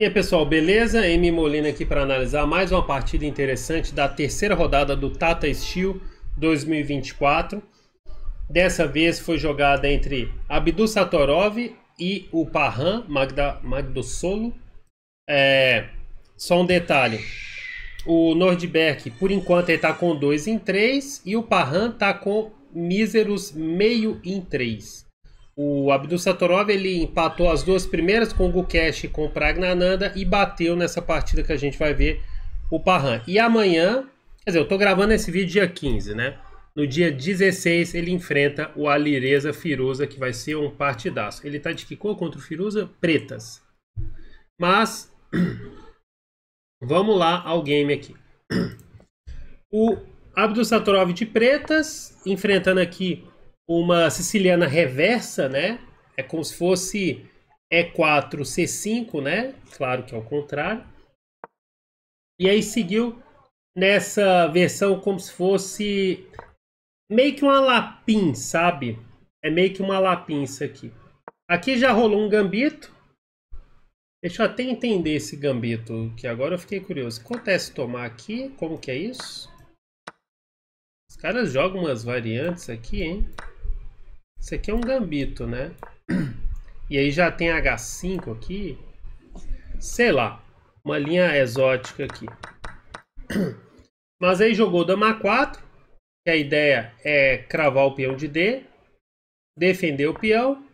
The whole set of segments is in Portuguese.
E aí, pessoal, beleza? M Molina aqui para analisar mais uma partida interessante da terceira rodada do Tata Steel 2024. Dessa vez foi jogada entre Abdu Satorov e o Parran Magda, Magdosolo. É, só um detalhe. O Nordberg, por enquanto, está com 2 em 3 e o Parran está com míseros meio em 3. O Abdul Satorov ele empatou as duas primeiras com o Gukesh e com o Pragnananda e bateu nessa partida que a gente vai ver o Parran. E amanhã, quer dizer, eu estou gravando esse vídeo dia 15, né? No dia 16 ele enfrenta o Alireza Firuza, que vai ser um partidaço. Ele tá de Kiko contra o Firuza pretas. Mas vamos lá ao game aqui. O Abdul Satorov de pretas enfrentando aqui uma siciliana reversa, né? É como se fosse E4, C5, né? Claro que é o contrário. E aí seguiu nessa versão como se fosse meio que uma lapim, sabe? É meio que uma lapim isso aqui. Aqui já rolou um gambito. Deixa eu até entender esse gambito, que agora eu fiquei curioso. Acontece tomar aqui, como que é isso? Os caras jogam umas variantes aqui, hein? Isso aqui é um gambito, né? E aí já tem H5 aqui. Sei lá. Uma linha exótica aqui. Mas aí jogou dama 4. Que a ideia é cravar o peão de D. Defender o peão.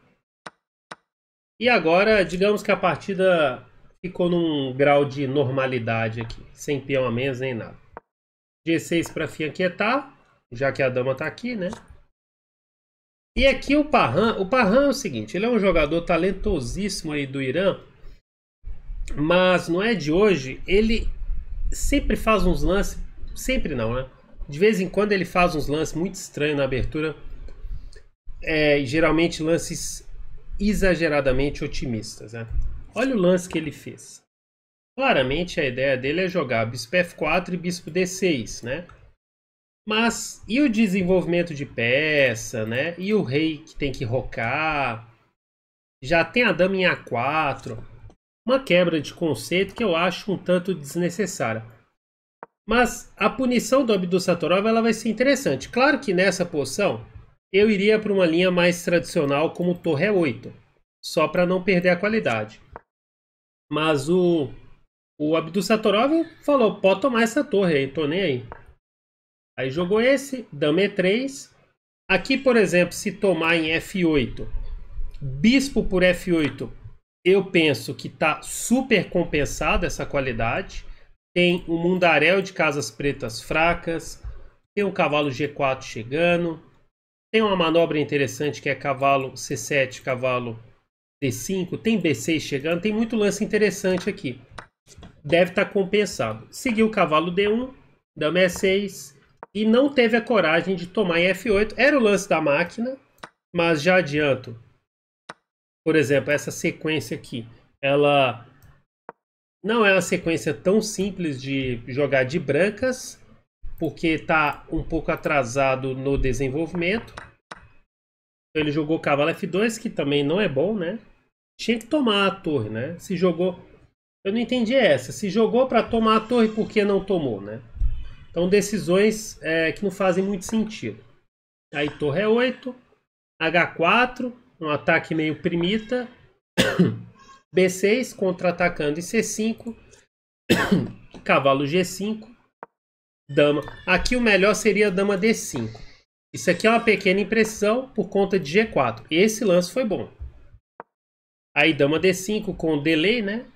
E agora, digamos que a partida ficou num grau de normalidade aqui. Sem peão a menos nem nada. G6 para fianquietar. É tá, já que a dama está aqui, né? E aqui o Parran, o Parran é o seguinte, ele é um jogador talentosíssimo aí do Irã, mas não é de hoje, ele sempre faz uns lances, sempre não, né? De vez em quando ele faz uns lances muito estranhos na abertura, é, geralmente lances exageradamente otimistas, né? Olha o lance que ele fez. Claramente a ideia dele é jogar bispo f4 e bispo d6, né? Mas e o desenvolvimento de peça, né? E o rei que tem que rocar? Já tem a dama em A4. Uma quebra de conceito que eu acho um tanto desnecessária. Mas a punição do Abdu Satorov ela vai ser interessante. Claro que nessa posição eu iria para uma linha mais tradicional como Torre 8, só para não perder a qualidade. Mas o, o Abdu Satorov falou, pode tomar essa torre aí, tô nem aí. Aí jogou esse, dama E3. Aqui, por exemplo, se tomar em F8, bispo por F8, eu penso que está super compensada essa qualidade. Tem um mundaréu de casas pretas fracas, tem um cavalo G4 chegando, tem uma manobra interessante que é cavalo C7, cavalo D5, tem B6 chegando, tem muito lance interessante aqui. Deve estar tá compensado. Seguiu o cavalo D1, dama é E6, e não teve a coragem de tomar em F8. Era o lance da máquina, mas já adianto. Por exemplo, essa sequência aqui, ela não é uma sequência tão simples de jogar de brancas, porque está um pouco atrasado no desenvolvimento. Então, ele jogou cavalo F2, que também não é bom, né? Tinha que tomar a torre, né? Se jogou... Eu não entendi essa. Se jogou para tomar a torre, por que não tomou, né? Então, decisões é, que não fazem muito sentido. Aí, torre E8, é H4, um ataque meio primita, B6 contra-atacando e C5, cavalo G5, dama. Aqui o melhor seria dama D5. Isso aqui é uma pequena impressão por conta de G4. Esse lance foi bom. Aí dama D5 com delay, né?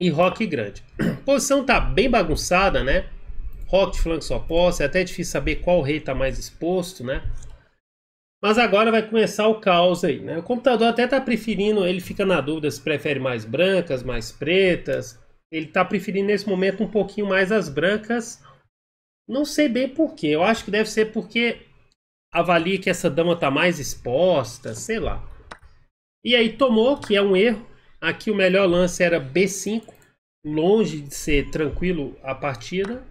E rock grande. A posição tá bem bagunçada, né? de flanco só posse. É até difícil saber qual rei está mais exposto, né? Mas agora vai começar o caos aí, né? O computador até está preferindo, ele fica na dúvida se prefere mais brancas, mais pretas. Ele está preferindo nesse momento um pouquinho mais as brancas. Não sei bem porquê. Eu acho que deve ser porque avalia que essa dama está mais exposta, sei lá. E aí tomou, que é um erro. Aqui o melhor lance era B5, longe de ser tranquilo a partida.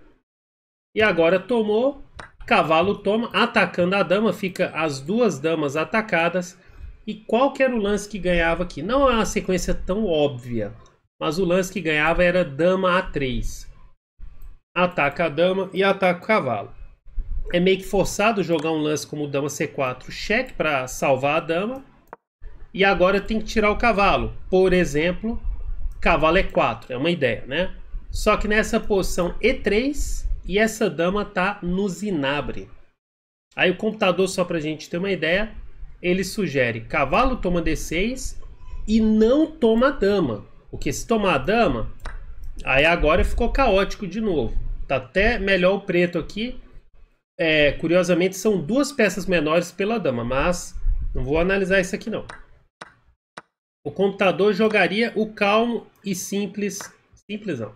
E agora tomou, cavalo toma, atacando a dama, fica as duas damas atacadas. E qual que era o lance que ganhava aqui? Não é uma sequência tão óbvia, mas o lance que ganhava era dama a3. Ataca a dama e ataca o cavalo. É meio que forçado jogar um lance como dama c4 cheque para salvar a dama. E agora tem que tirar o cavalo. Por exemplo, cavalo e4, é, é uma ideia, né? Só que nessa posição e3, e essa dama tá no Zinabre. Aí o computador, só pra gente ter uma ideia, ele sugere cavalo toma D6 e não toma dama. Porque se tomar a dama, aí agora ficou caótico de novo. Tá até melhor o preto aqui. É, curiosamente, são duas peças menores pela dama, mas não vou analisar isso aqui não. O computador jogaria o calmo e simples... Simples não.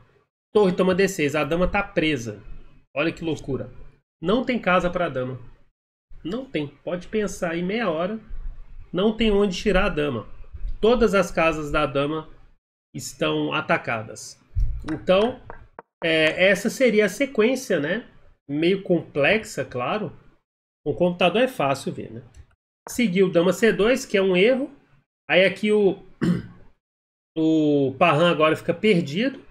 Torre toma D6, a dama tá presa. Olha que loucura. Não tem casa para dama. Não tem. Pode pensar aí meia hora. Não tem onde tirar a dama. Todas as casas da dama estão atacadas. Então, é, essa seria a sequência, né? Meio complexa, claro. O computador é fácil ver, né? Seguiu dama C2, que é um erro. Aí aqui o, o Parran agora fica perdido.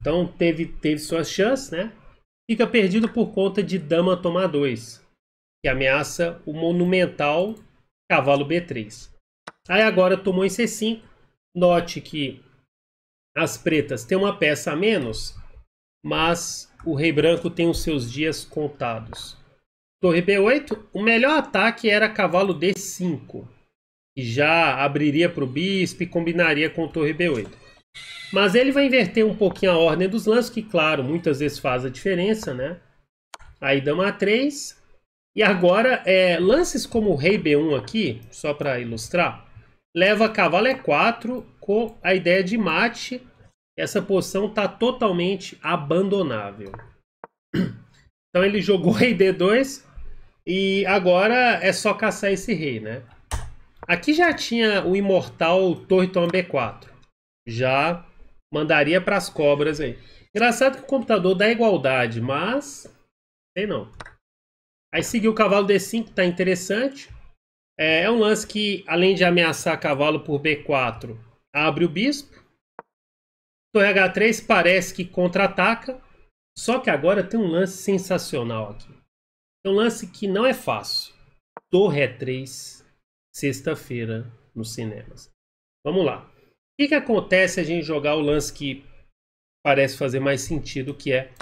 Então teve, teve suas chances, né? fica perdido por conta de dama tomar 2, que ameaça o monumental cavalo B3. Aí agora tomou em C5. Note que as pretas têm uma peça a menos, mas o rei branco tem os seus dias contados. Torre B8, o melhor ataque era cavalo D5, que já abriria para o bispo e combinaria com torre B8. Mas ele vai inverter um pouquinho a ordem dos lances, que, claro, muitas vezes faz a diferença, né? Aí dama A3. E agora, é, lances como o rei B1 aqui, só para ilustrar, leva cavalo E4 é com a ideia de mate. Essa posição está totalmente abandonável. Então ele jogou rei D2 e agora é só caçar esse rei, né? Aqui já tinha o imortal torre toma B4 já mandaria para as cobras aí. Engraçado que o computador dá igualdade, mas sei não. Aí seguiu o cavalo D5, tá interessante. É, é um lance que, além de ameaçar cavalo por B4, abre o bispo. Torre H3 parece que contra-ataca. Só que agora tem um lance sensacional aqui. Tem um lance que não é fácil. Torre E3, é sexta-feira, nos cinemas. Vamos lá. O que, que acontece a gente jogar o lance que parece fazer mais sentido, que é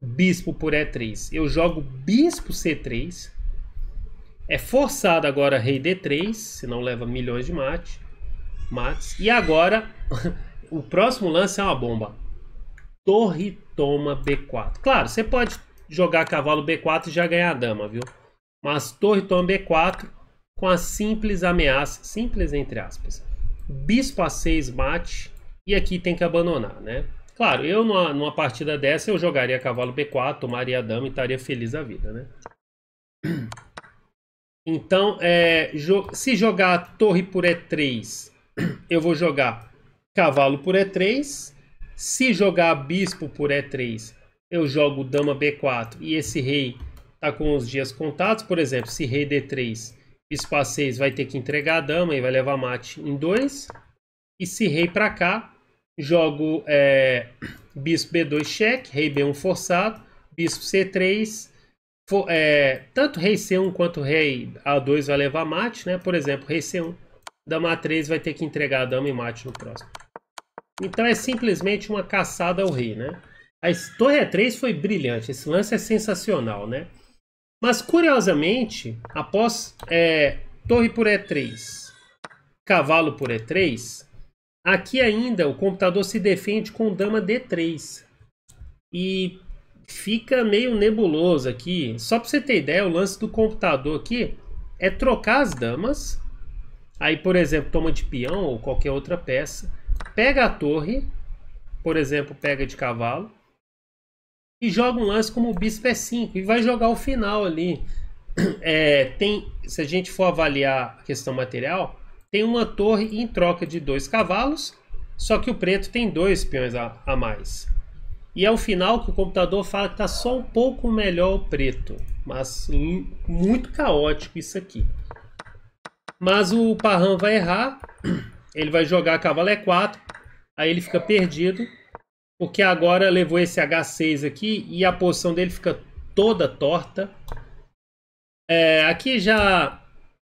bispo por E3? Eu jogo bispo C3. É forçado agora rei D3, senão leva milhões de mate, mates. E agora, o próximo lance é uma bomba. Torre toma B4. Claro, você pode jogar cavalo B4 e já ganhar a dama, viu? Mas torre toma B4 com a simples ameaça, simples entre aspas, bispo a6 mate, e aqui tem que abandonar, né? Claro, eu numa, numa partida dessa eu jogaria cavalo b4, tomaria a dama e estaria feliz a vida, né? Então, é, jo se jogar torre por e3, eu vou jogar cavalo por e3. Se jogar bispo por e3, eu jogo dama b4 e esse rei tá com os dias contados. Por exemplo, se rei d3, Bispo A6 vai ter que entregar a dama e vai levar mate em 2. E se rei para cá, jogo é, bispo B2 cheque, rei B1 forçado, bispo C3. For, é, tanto rei C1 quanto rei A2 vai levar mate, né? Por exemplo, rei C1, dama A3 vai ter que entregar a dama e mate no próximo. Então é simplesmente uma caçada ao rei, né? A torre A3 foi brilhante, esse lance é sensacional, né? Mas curiosamente, após é, torre por E3, cavalo por E3, aqui ainda o computador se defende com dama D3. E fica meio nebuloso aqui. Só para você ter ideia, o lance do computador aqui é trocar as damas. Aí, por exemplo, toma de peão ou qualquer outra peça. Pega a torre, por exemplo, pega de cavalo e joga um lance como o bispo é 5 e vai jogar o final ali. É, tem, se a gente for avaliar a questão material, tem uma torre em troca de dois cavalos, só que o preto tem dois peões a, a mais. E é o final que o computador fala que está só um pouco melhor o preto, mas muito caótico isso aqui. Mas o Parram vai errar, ele vai jogar cavalo E4, é aí ele fica perdido porque agora levou esse H6 aqui e a posição dele fica toda torta. É, aqui já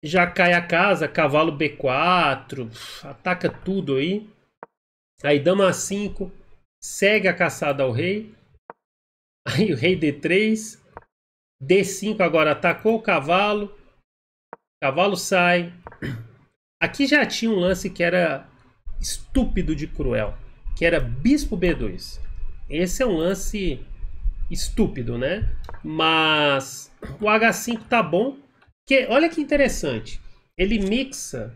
já cai a casa, cavalo B4, ataca tudo aí. Aí dama A5, segue a caçada ao rei. Aí o rei D3, D5 agora atacou o cavalo. Cavalo sai. Aqui já tinha um lance que era estúpido de cruel que era bispo B2. Esse é um lance estúpido, né? Mas o H5 tá bom. Que, olha que interessante. Ele mixa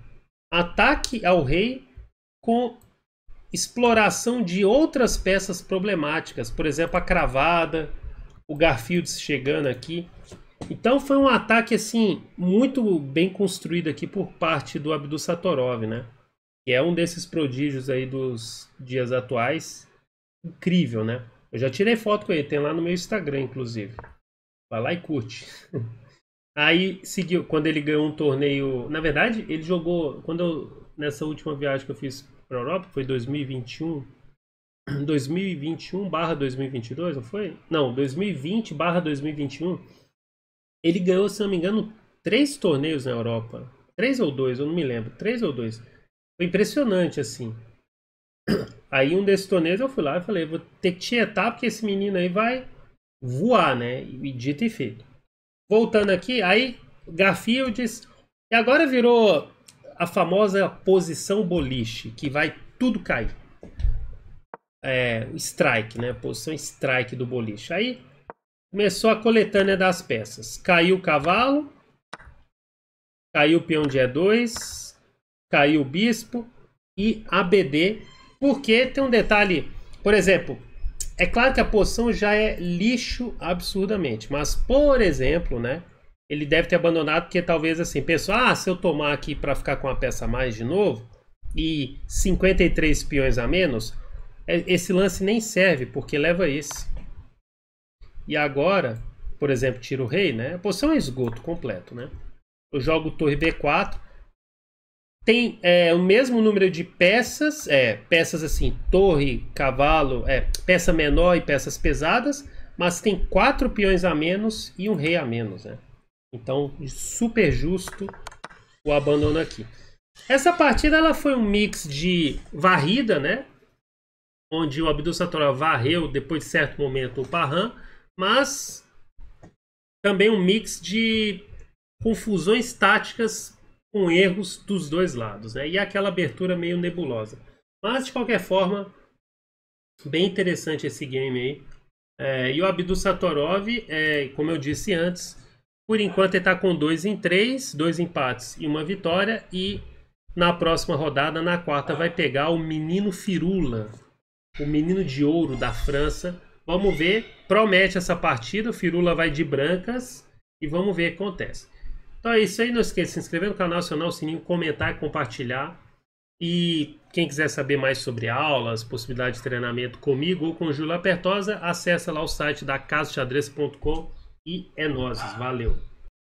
ataque ao rei com exploração de outras peças problemáticas. Por exemplo, a cravada, o Garfield chegando aqui. Então foi um ataque assim muito bem construído aqui por parte do Abdul Satorov, né? que é um desses prodígios aí dos dias atuais. Incrível, né? Eu já tirei foto com ele, tem lá no meu Instagram, inclusive. Vai lá e curte. Aí seguiu, quando ele ganhou um torneio. Na verdade, ele jogou. Quando eu, nessa última viagem que eu fiz para a Europa, foi 2021. 2021 barra 2022, não foi? Não, 2020 barra 2021. Ele ganhou, se não me engano, três torneios na Europa. Três ou dois, eu não me lembro. Três ou dois. Foi impressionante, assim. Aí um desses torneios eu fui lá e falei, vou ter que tietar porque esse menino aí vai voar, né? E dito e feito. Voltando aqui, aí Garfield e agora virou a famosa posição boliche, que vai tudo cair. É, strike, né? Posição strike do boliche. Aí começou a coletânea das peças. Caiu o cavalo, caiu o peão de E2, caiu o bispo e ABD, porque tem um detalhe, por exemplo, é claro que a posição já é lixo absurdamente, mas por exemplo, né, ele deve ter abandonado porque talvez assim, pensou, ah, se eu tomar aqui para ficar com uma peça a mais de novo e 53 peões a menos, é, esse lance nem serve porque leva esse. E agora, por exemplo, tiro o rei, né? A posição é esgoto completo, né? Eu jogo torre B4, tem é, o mesmo número de peças, é, peças assim, torre, cavalo, é, peça menor e peças pesadas, mas tem quatro peões a menos e um rei a menos, né? Então, super justo o abandono aqui. Essa partida ela foi um mix de varrida, né? Onde o Abdul Satora varreu depois de certo momento o Parran, mas também um mix de confusões táticas com erros dos dois lados, né? E aquela abertura meio nebulosa. Mas, de qualquer forma, bem interessante esse game aí. É, e o Abdu Satorov, é, como eu disse antes, por enquanto ele está com 2 em 3, dois empates e uma vitória. E na próxima rodada, na quarta, vai pegar o menino Firula, o menino de ouro da França. Vamos ver, promete essa partida. O Firula vai de brancas e vamos ver o que acontece. Então é isso aí, não esqueça de se inscrever no canal, acionar o sininho, comentar e compartilhar. E quem quiser saber mais sobre aulas, possibilidade de treinamento comigo ou com Júlia Pertosa, acessa lá o site da casaxadrez.com e é nós. Valeu!